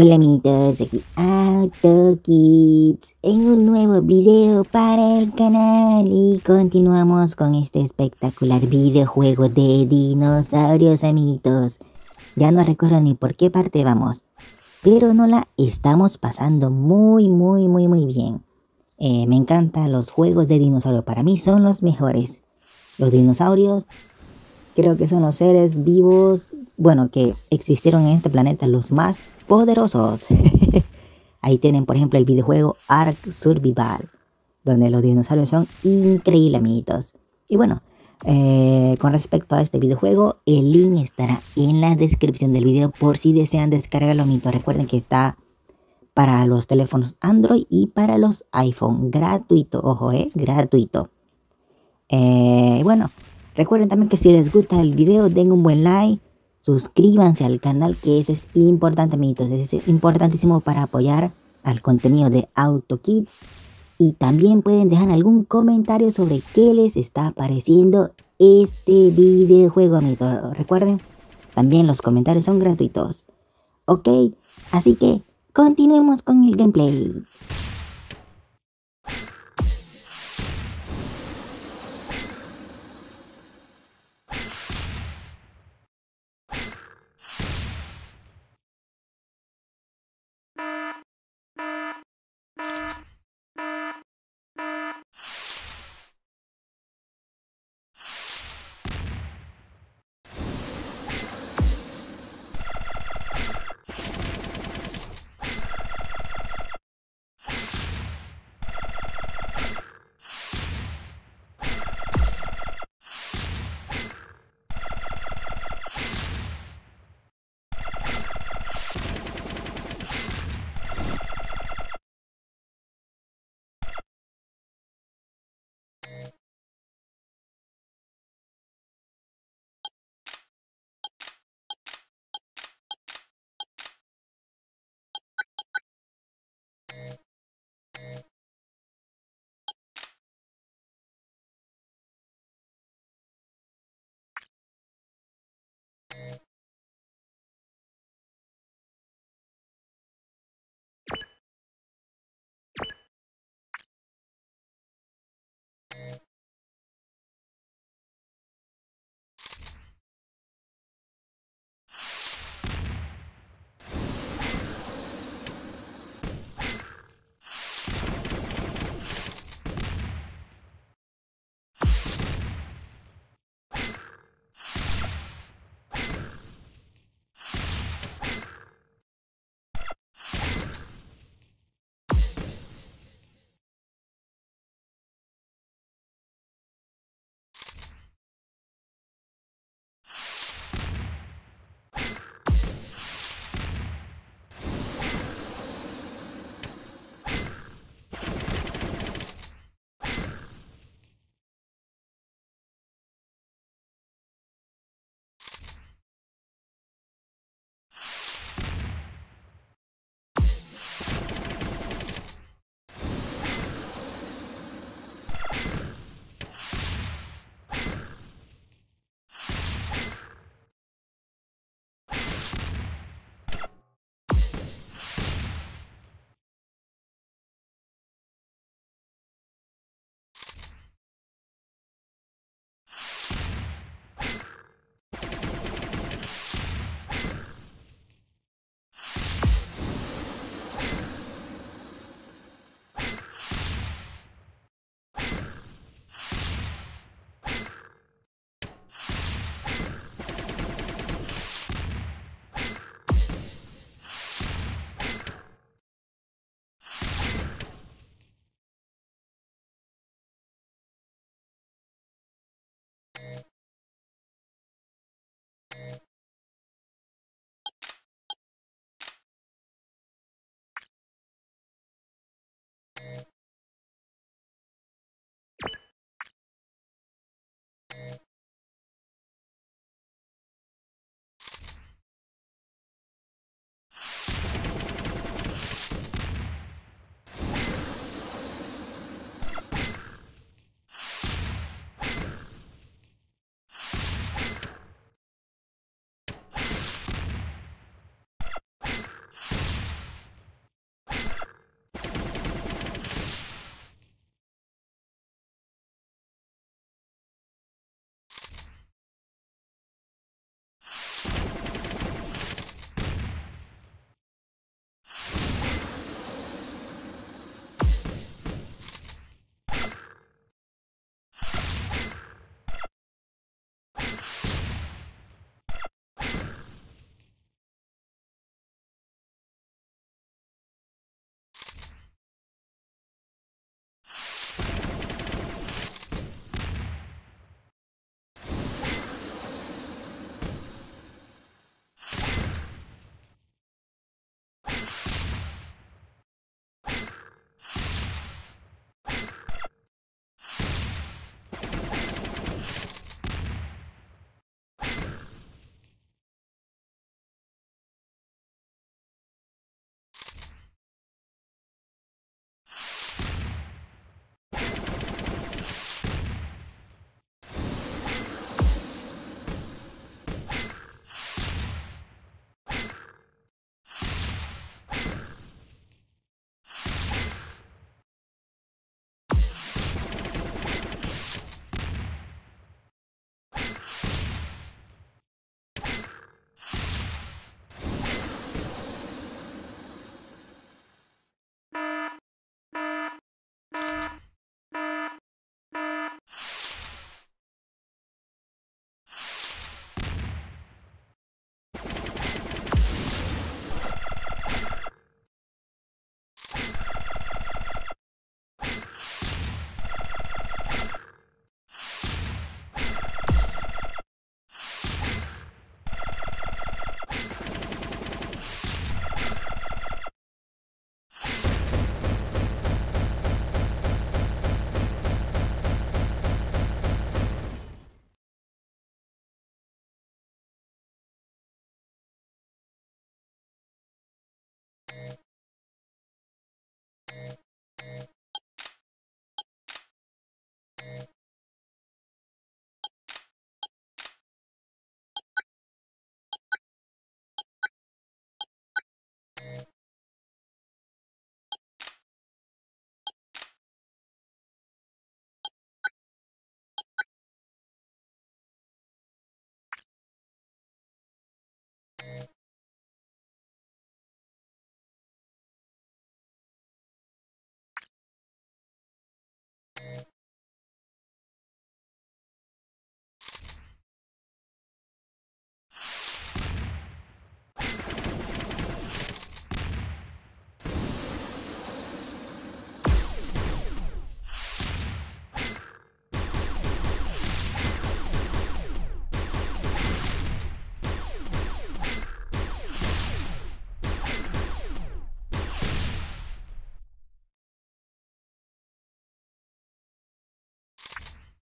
Hola amiguitos, aquí AutoKids en un nuevo video para el canal y continuamos con este espectacular videojuego de dinosaurios amiguitos. Ya no recuerdo ni por qué parte vamos, pero no la estamos pasando muy muy muy muy bien. Eh, me encantan los juegos de dinosaurios, para mí son los mejores. Los dinosaurios creo que son los seres vivos, bueno, que existieron en este planeta los más poderosos. Ahí tienen, por ejemplo, el videojuego Ark Survival, donde los dinosaurios son increíbles, amiguitos. Y bueno, eh, con respecto a este videojuego, el link estará en la descripción del video por si desean descargarlo, amiguitos. Recuerden que está para los teléfonos Android y para los iPhone, gratuito, ojo, eh, gratuito. Eh, bueno, recuerden también que si les gusta el video, den un buen like suscríbanse al canal que eso es importante, amiguitos. Es importantísimo para apoyar al contenido de Auto Kids. Y también pueden dejar algún comentario sobre qué les está pareciendo este videojuego, amiguitos. Recuerden, también los comentarios son gratuitos. Ok, así que continuemos con el gameplay.